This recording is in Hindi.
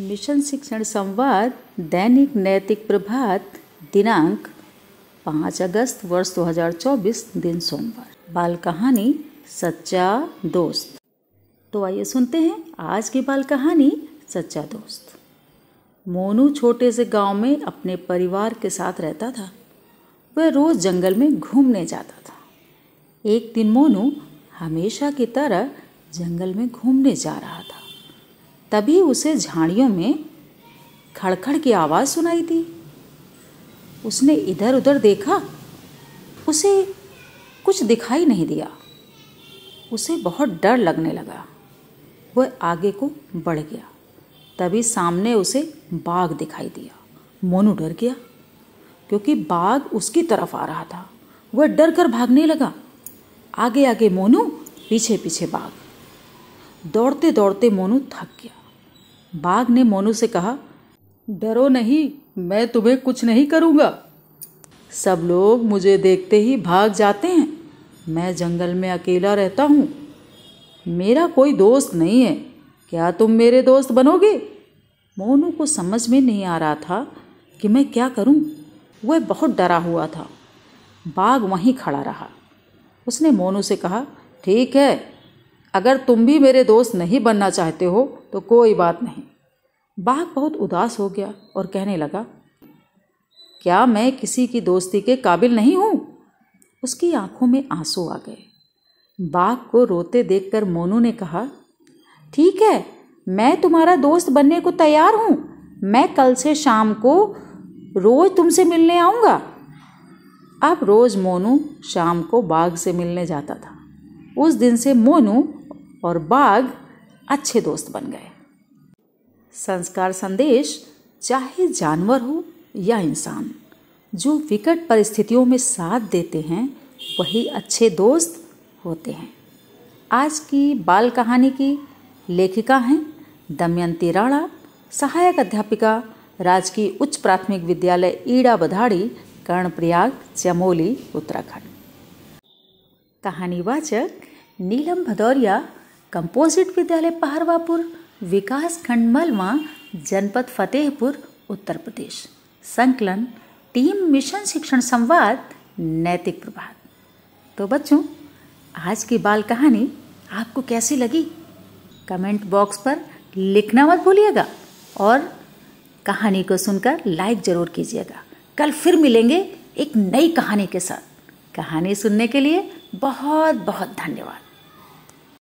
मिशन शिक्षण संवाद दैनिक नैतिक प्रभात दिनांक पाँच अगस्त वर्ष 2024 दिन सोमवार बाल कहानी सच्चा दोस्त तो आइए सुनते हैं आज की बाल कहानी सच्चा दोस्त मोनू छोटे से गांव में अपने परिवार के साथ रहता था वह रोज़ जंगल में घूमने जाता था एक दिन मोनू हमेशा की तरह जंगल में घूमने जा रहा था तभी उसे झाड़ियों में खड़खड़ की आवाज़ सुनाई दी उसने इधर उधर देखा उसे कुछ दिखाई नहीं दिया उसे बहुत डर लगने लगा वह आगे को बढ़ गया तभी सामने उसे बाघ दिखाई दिया मोनू डर गया क्योंकि बाघ उसकी तरफ आ रहा था वह डर कर भागने लगा आगे आगे मोनू पीछे पीछे बाघ दौड़ते दौड़ते मोनू थक गया बाघ ने मोनू से कहा डरो नहीं मैं तुम्हें कुछ नहीं करूँगा सब लोग मुझे देखते ही भाग जाते हैं मैं जंगल में अकेला रहता हूँ मेरा कोई दोस्त नहीं है क्या तुम मेरे दोस्त बनोगे मोनू को समझ में नहीं आ रहा था कि मैं क्या करूं? वह बहुत डरा हुआ था बाघ वहीं खड़ा रहा उसने मोनू से कहा ठीक है अगर तुम भी मेरे दोस्त नहीं बनना चाहते हो तो कोई बात नहीं बाघ बहुत उदास हो गया और कहने लगा क्या मैं किसी की दोस्ती के काबिल नहीं हूँ उसकी आंखों में आंसू आ गए बाघ को रोते देखकर मोनू ने कहा ठीक है मैं तुम्हारा दोस्त बनने को तैयार हूँ मैं कल से शाम को रोज़ तुमसे मिलने आऊँगा अब रोज़ मोनू शाम को बाघ से मिलने जाता था उस दिन से मोनू और बाघ अच्छे दोस्त बन गए संस्कार संदेश चाहे जानवर हो या इंसान जो विकट परिस्थितियों में साथ देते हैं वही अच्छे दोस्त होते हैं आज की बाल कहानी की लेखिका हैं दमयंती राणा सहायक अध्यापिका राजकीय उच्च प्राथमिक विद्यालय ईड़ा बधाड़ी कर्णप्रयाग चमोली उत्तराखंड कहानी वाचक नीलम भदौरिया कम्पोजिट विद्यालय पहरवापुर विकास खंड मलवा जनपद फतेहपुर उत्तर प्रदेश संकलन टीम मिशन शिक्षण संवाद नैतिक प्रभात तो बच्चों आज की बाल कहानी आपको कैसी लगी कमेंट बॉक्स पर लिखना मत भूलिएगा और कहानी को सुनकर लाइक ज़रूर कीजिएगा कल फिर मिलेंगे एक नई कहानी के साथ कहानी सुनने के लिए बहुत बहुत धन्यवाद